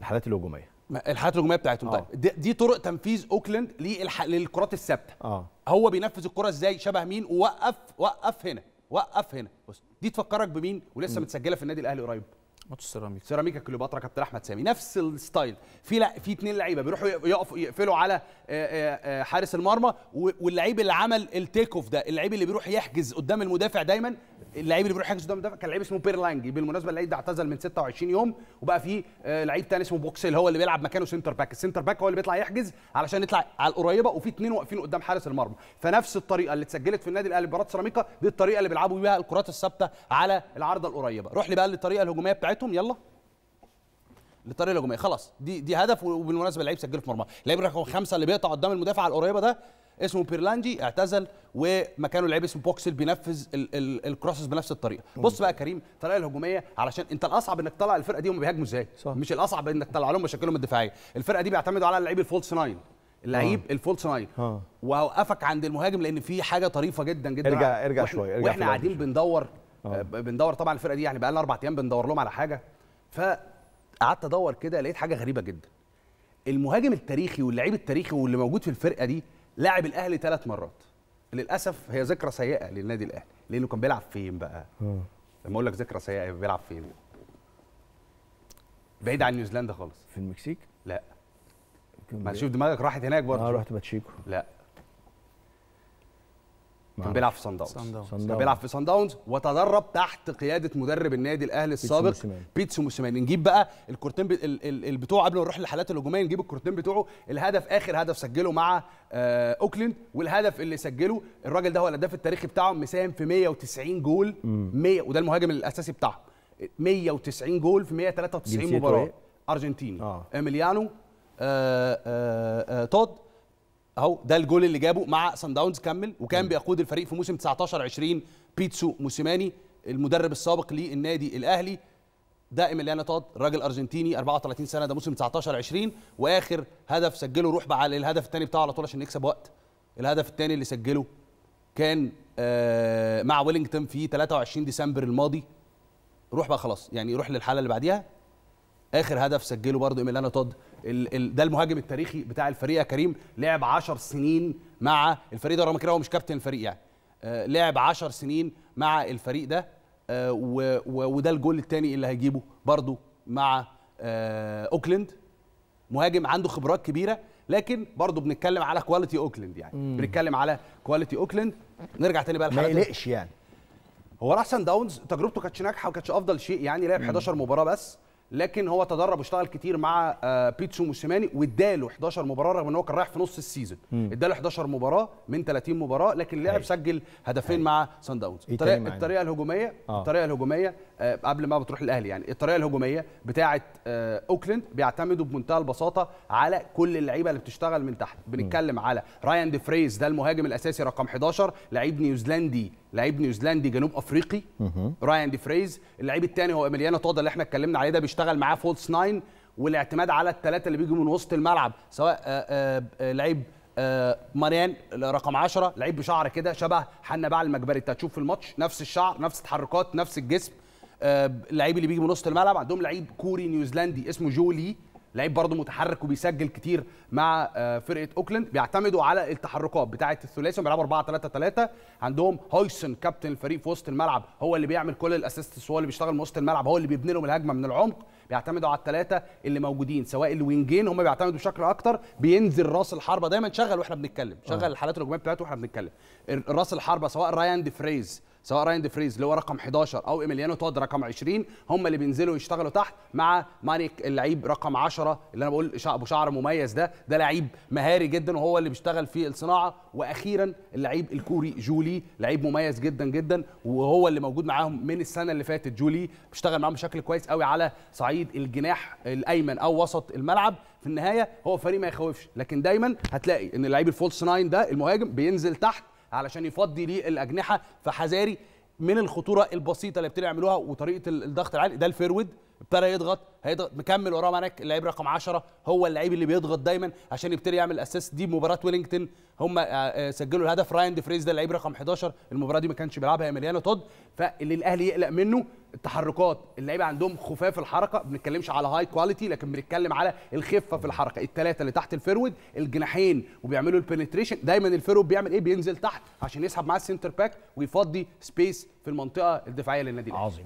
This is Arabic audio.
الحالات الهجوميه الحالات الهجوميه بتاعتهم آه. طيب دي, دي طرق تنفيذ اوكلاند للكرات الثابته اه هو بينفذ الكره ازاي شبه مين ووقف وقف هنا وقف هنا بص دي تفكرك بمين ولسه م. متسجله في النادي الاهلي قريب ماتش السيراميكا سيراميكا كليوباترا كابتن احمد سامي نفس الستايل في لا في اثنين لعيبه بيروحوا يقفوا يقفلوا على آه، آه، آه، حارس المرمى واللعيب اللي عمل التيك اوف ده اللعيب اللي بيروح يحجز قدام المدافع دايما اللعيب اللي بيروح يحجز قدام المدافع كان لعيب اسمه بيرلانجي بالمناسبه اللعيب ده اعتزل من 26 يوم وبقى في آه، لعيب تاني اسمه بوكسل هو اللي بيلعب مكانه سنتر باك السنتر باك هو اللي بيطلع يحجز علشان يطلع على القريبه وفي اثنين واقفين قدام حارس المرمى فنفس الطريقه اللي اتسجلت في النادي الاهلي مباراه سيراميكا دي الطريقه اللي بيلعبوا بيها الكرات الثابته على العارضه القريبه روح لي بقى للطريقه الهجوميه بتاعتهم يلا للطريقه الهجوميه خلاص دي دي هدف وبالمناسبه لعيب سجله في مرمى اللعيب رقم خمسه اللي بيقطع قدام المدافع على القريبه ده اسمه بيرلانجي اعتزل ومكانه لعيب اسمه بوكسل بينفذ الكروسز بنفس الطريقه بص بقى كريم الطريقه الهجوميه علشان انت الاصعب انك تطلع الفرقه دي هم بيهاجموا ازاي مش الاصعب انك تطلع لهم مشاكلهم الدفاعيه الفرقه دي بيعتمدوا على اللعيب الفولس ناين اللعيب آه. الفولس ناين آه. واوقفك عند المهاجم لان في حاجه طريفه جدا جدا ارجع ارجع شويه ارجع واحنا قاعدين بندور آه. آه. بندور طبعا الفرقه دي يعني بقى لنا اربع ايام بندور لهم على حاجه ف قعدت ادور كده لقيت حاجه غريبه جدا المهاجم التاريخي واللعيب التاريخي واللي موجود في الفرقه دي لاعب الاهلي ثلاث مرات للاسف هي ذكرى سيئه للنادي الاهلي لانه كان بيلعب فين بقى لما اقول لك ذكرى سيئه بيلعب فين بعيد عن نيوزيلندا خالص في المكسيك لا ما شوف دماغك راحت هناك آه، برضه اه رحت باتشيكو لا كان بيلعب في صن داونز كان بيلعب في صن داونز وتدرب تحت قياده مدرب النادي الاهلي السابق بيتسو موسيماني نجيب بقى الكورتين بتوعه قبل ما نروح للحالات الهجوميه نجيب الكورتين بتوعه الهدف اخر هدف سجله مع آه، اوكلاند والهدف اللي سجله الراجل ده هو الهداف التاريخي بتاعهم مساهم في 190 جول 100 وده المهاجم الاساسي بتاعهم 190 جول في 193 مباراه إيه؟ ارجنتيني آه. اميليانو آه آه آه تود اهو ده الجول اللي جابه مع سان داونز كمل وكان بيقود الفريق في موسم 19 20 بيتسو موسيماني المدرب السابق للنادي الاهلي دائما ايميليانا طاد راجل ارجنتيني 34 سنه ده موسم 19 20 واخر هدف سجله روح بقى الهدف الثاني بتاعه على طول عشان نكسب وقت الهدف الثاني اللي سجله كان آه مع ويلينجتون في 23 ديسمبر الماضي روح بقى خلاص يعني روح للحاله اللي بعديها اخر هدف سجله برضه ايميلانو تود ده المهاجم التاريخي بتاع الفريق يا كريم لعب 10 سنين مع الفريق ده رغم كده هو مش كابتن الفريق يعني آه لعب 10 سنين مع الفريق ده آه وده الجول الثاني اللي هيجيبه برضه مع آه اوكلاند مهاجم عنده خبرات كبيره لكن برضه بنتكلم على كواليتي اوكلاند يعني مم. بنتكلم على كواليتي اوكلاند نرجع تاني بقى لحاجه ما يقلقش يعني هو راح سان داونز تجربته كانتش ناجحه وكانتش افضل شيء يعني لعب 11 مباراه بس لكن هو تدرب واشتغل كتير مع آه، بيتسو موسيماني واداله 11 مباراه رغم ان هو كان رايح في نص السيزون اداله 11 مباراه من 30 مباراه لكن لعب سجل هدفين هي. مع سان داونز إيه الطريقه, الطريقه, الطريقة الهجوميه آه. الطريقه الهجوميه آه قبل ما بتروح الاهلي يعني الطريقه الهجوميه بتاعه آه اوكلاند بيعتمدوا بمنتهى البساطه على كل اللعيبه اللي بتشتغل من تحت بنتكلم على رايان دي فريز ده المهاجم الاساسي رقم 11 لعيب نيوزيلندي لعيب نيوزيلندي جنوب افريقي رايان دي فريز اللعيب الثاني هو ايميليانو تودا اللي احنا اتكلمنا عليه ده بيشتغل معاه فولس ناين والاعتماد على الثلاثه اللي بيجوا من وسط الملعب سواء آه، آه، آه، لعيب ماريان رقم 10 لعيب بشعر كده شبه حنا باع المجبري انت هتشوف في الماتش نفس الشعر نفس التحركات نفس الجسم اللعيب اللي بيجي من وسط الملعب عندهم لعيب كوري نيوزيلندي اسمه جولي لعيب برضه متحرك وبيسجل كتير مع آه، فرقه اوكلاند بيعتمدوا على التحركات بتاعه الثلاثي بيلعبوا 4 3 3 عندهم هويسن كابتن الفريق في وسط الملعب هو اللي بيعمل كل الاسيستس هو اللي بيشتغل من وسط الملعب هو اللي بيبني لهم الهجمه من العمق بيعتمدوا على الثلاثه اللي موجودين سواء الوينجين هم بيعتمدوا بشكل اكتر بينزل راس الحربه دايما شغل واحنا بنتكلم شغل آه. الحالات الهجوميه بتاعته واحنا بنتكلم راس الحربه سواء رايان دي فريز سواء راين فريز اللي هو رقم 11 او ايميليانو تود رقم 20 هم اللي بينزلوا يشتغلوا تحت مع مانيك اللعيب رقم 10 اللي انا بقول ابو شعر مميز ده ده لعيب مهاري جدا وهو اللي بيشتغل في الصناعه واخيرا اللعيب الكوري جولي لعيب مميز جدا جدا وهو اللي موجود معاهم من السنه اللي فاتت جولي بيشتغل معاهم بشكل كويس قوي على صعيد الجناح الايمن او وسط الملعب في النهايه هو فريق ما يخوفش لكن دايما هتلاقي ان اللعيب الفولس ناين ده المهاجم بينزل تحت علشان يفضي ليه الاجنحه فحذاري من الخطوره البسيطه اللي بتعملوها وطريقه الضغط العالي ده الفيرود ابتدى يضغط هيضغط مكمل وراه مانك اللعيب رقم 10 هو اللعيب اللي بيضغط دايما عشان يبتدي يعمل اسيست دي مباراه ويلينجتون هم آه، آه، سجلوا الهدف رايان دي فريز ده اللعيب رقم 11 المباراه دي ما كانش بيلعبها ايميليانو تود فاللي الاهلي يقلق منه التحركات اللعيبه عندهم خفاف الحركه ما بنتكلمش على هاي كواليتي لكن بنتكلم على الخفه في الحركه الثلاثه اللي تحت الفيرود الجناحين وبيعملوا البنتريشن دايما الفيرود بيعمل ايه بينزل تحت عشان يسحب معاه السنتر باك ويفضي سبيس في المنطقه الدفاعيه للنادي الاهلي